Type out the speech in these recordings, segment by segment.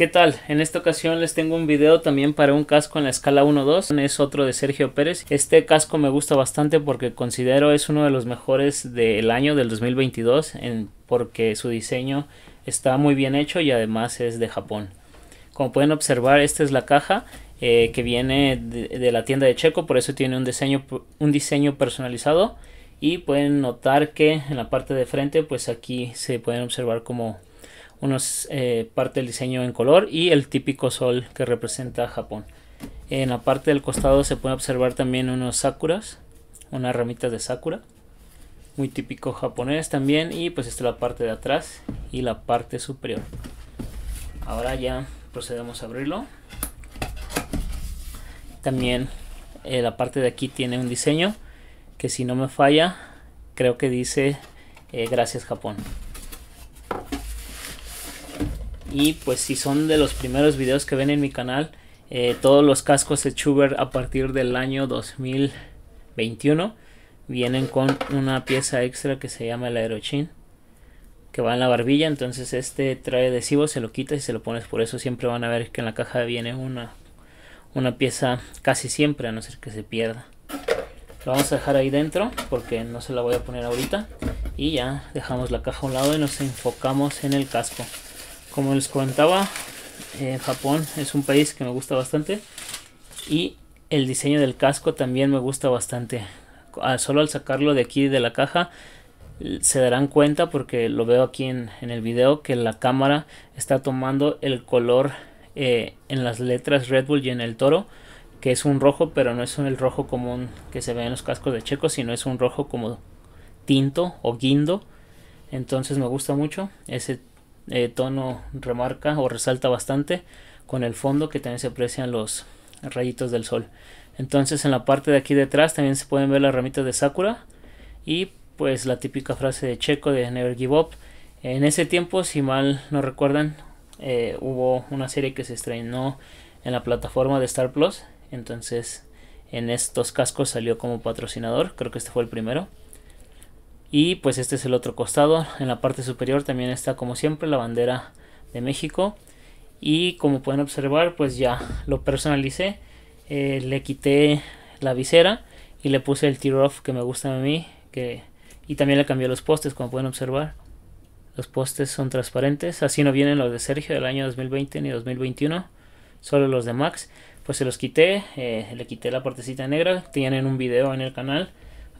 ¿Qué tal? En esta ocasión les tengo un video también para un casco en la escala 1-2. Es otro de Sergio Pérez. Este casco me gusta bastante porque considero es uno de los mejores del año del 2022 en, porque su diseño está muy bien hecho y además es de Japón. Como pueden observar, esta es la caja eh, que viene de, la tienda de Checo, por eso tiene un diseño, un diseño personalizado. Y pueden notar que en la parte de frente, pues aquí se pueden observar como unos eh, parte del diseño en color y el típico sol que representa Japón. En la parte del costado se puede observar también unos sakuras, unas ramitas de sakura, muy típico japonés también. Y pues esta es la parte de atrás y la parte superior. Ahora ya procedemos a abrirlo. También eh, la parte de aquí tiene un diseño que si no me falla, creo que dice eh, gracias Japón. Y pues si son de los primeros videos que ven en mi canal, eh, todos los cascos de Chuber a partir del año 2021 vienen con una pieza extra que se llama el aerochin que va en la barbilla, entonces este trae adhesivo, se lo quitas y se lo pones, por eso siempre van a ver que en la caja viene una, una pieza casi siempre, a no ser que se pierda. Lo vamos a dejar ahí dentro porque no se la voy a poner ahorita y ya dejamos la caja a un lado y nos enfocamos en el casco. Como les comentaba, eh, Japón es un país que me gusta bastante. Y el diseño del casco también me gusta bastante. Ah, solo al sacarlo de aquí de la caja se darán cuenta porque lo veo aquí en, el video que la cámara está tomando el color eh, en las letras Red Bull y en el toro que es un rojo pero no es el rojo común que se ve en los cascos de checo sino es un rojo como tinto o guindo entonces me gusta mucho ese eh, tono remarca o resalta bastante con el fondo que también se aprecian los rayitos del sol. Entonces en la parte de aquí detrás también se pueden ver las ramitas de Sakura y pues la típica frase de Checo de Never Give Up. En ese tiempo, si mal no recuerdan, eh, hubo una serie que se estrenó en la plataforma de Star Plus. Entonces en estos cascos salió como patrocinador, creo que este fue el primero. Y pues este es el otro costado. En la parte superior también está como siempre la bandera de México. Y como pueden observar pues ya lo personalicé. Eh, le quité la visera y le puse el tear off que me gusta a mí. Que, y también le cambié los postes como pueden observar. Los postes son transparentes. Así no vienen los de Sergio del año 2020 ni 2021. Solo los de Max. Pues se los quité. Eh, le quité la partecita negra. Tienen un video en el canal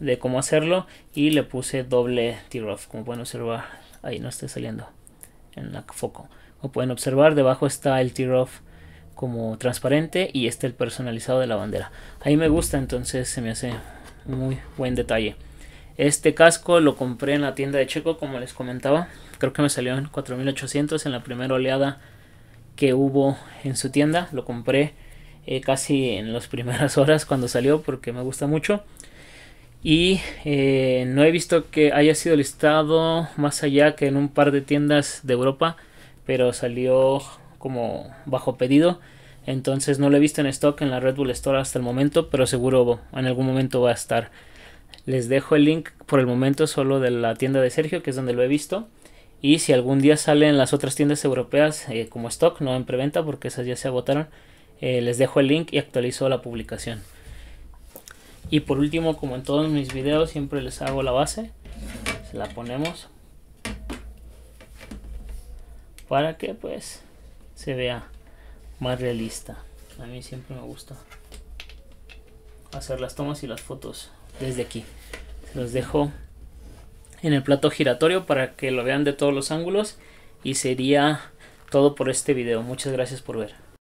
de cómo hacerlo y le puse doble t como pueden observar ahí no está saliendo en la foco como pueden observar debajo está el t off como transparente y este el personalizado de la bandera ahí me gusta entonces se me hace muy buen detalle este casco lo compré en la tienda de Checo como les comentaba creo que me salió en 4800 en la primera oleada que hubo en su tienda lo compré eh, casi en las primeras horas cuando salió porque me gusta mucho y eh, no he visto que haya sido listado más allá que en un par de tiendas de Europa, pero salió como bajo pedido. Entonces no lo he visto en stock en la Red Bull Store hasta el momento, pero seguro en algún momento va a estar. Les dejo el link por el momento solo de la tienda de Sergio, que es donde lo he visto. Y si algún día sale en las otras tiendas europeas eh, como stock, no en preventa porque esas ya se agotaron, eh, les dejo el link y actualizo la publicación. Y por último, como en todos mis videos, siempre les hago la base. Se la ponemos. Para que pues se vea más realista. A mí siempre me gusta hacer las tomas y las fotos desde aquí. Se los dejo en el plato giratorio para que lo vean de todos los ángulos. Y sería todo por este video. Muchas gracias por ver.